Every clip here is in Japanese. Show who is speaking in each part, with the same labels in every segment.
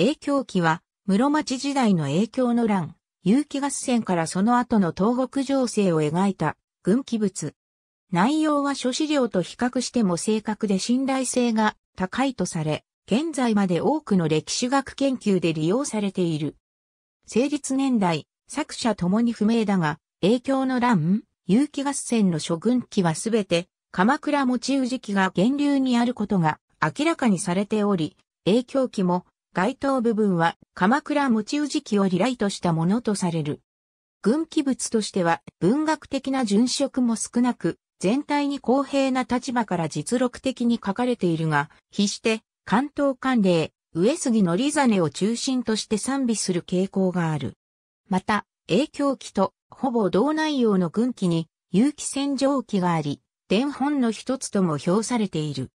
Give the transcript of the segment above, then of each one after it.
Speaker 1: 影響期は、室町時代の影響の乱、有機合戦からその後の東北情勢を描いた軍記物。内容は諸資料と比較しても正確で信頼性が高いとされ、現在まで多くの歴史学研究で利用されている。成立年代、作者ともに不明だが、影響の乱、有機合戦の諸軍記はすべて、鎌倉持氏期が源流にあることが明らかにされており、影響期も該当部分は鎌倉持ちじきをリライとしたものとされる。軍記物としては文学的な殉職も少なく、全体に公平な立場から実録的に書かれているが、比して関東管連、上杉のりざねを中心として賛美する傾向がある。また、影響期とほぼ同内容の軍記に有機戦場記があり、伝本の一つとも評されている。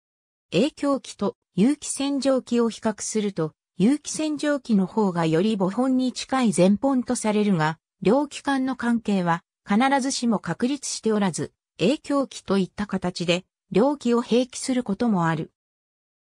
Speaker 1: 影響期と有機戦場記を比較すると、有機洗浄機の方がより母本に近い前本とされるが、両機関の関係は必ずしも確立しておらず、影響機といった形で、両機を併記することもある。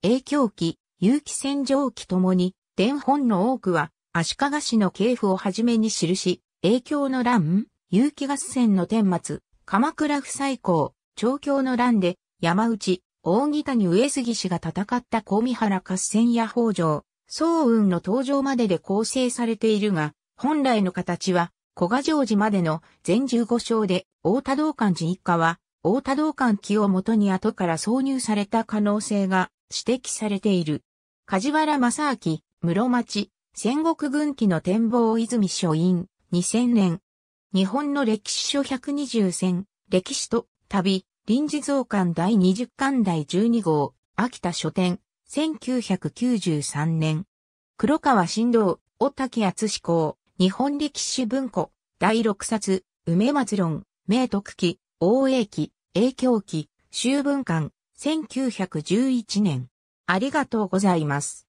Speaker 1: 影響機、有機洗浄機ともに、伝本の多くは、足利市の系譜をはじめに記し、影響の乱、有機合戦の天末、鎌倉不再興、長教の乱で、山内、大木谷上杉氏が戦った小見原合戦や北条、総雲の登場までで構成されているが、本来の形は、古賀城寺までの全15章で、大田道館寺一家は、大田道館記をもとに後から挿入された可能性が指摘されている。梶原正明、室町、戦国軍記の展望泉書院、2000年。日本の歴史書120選、歴史と旅、臨時増刊第20巻第12号、秋田書店、1993年。黒川新道、小滝厚志公、日本歴史文庫、第6冊、梅松論、明徳記、応英記、影教記、修文館、1911年。ありがとうございます。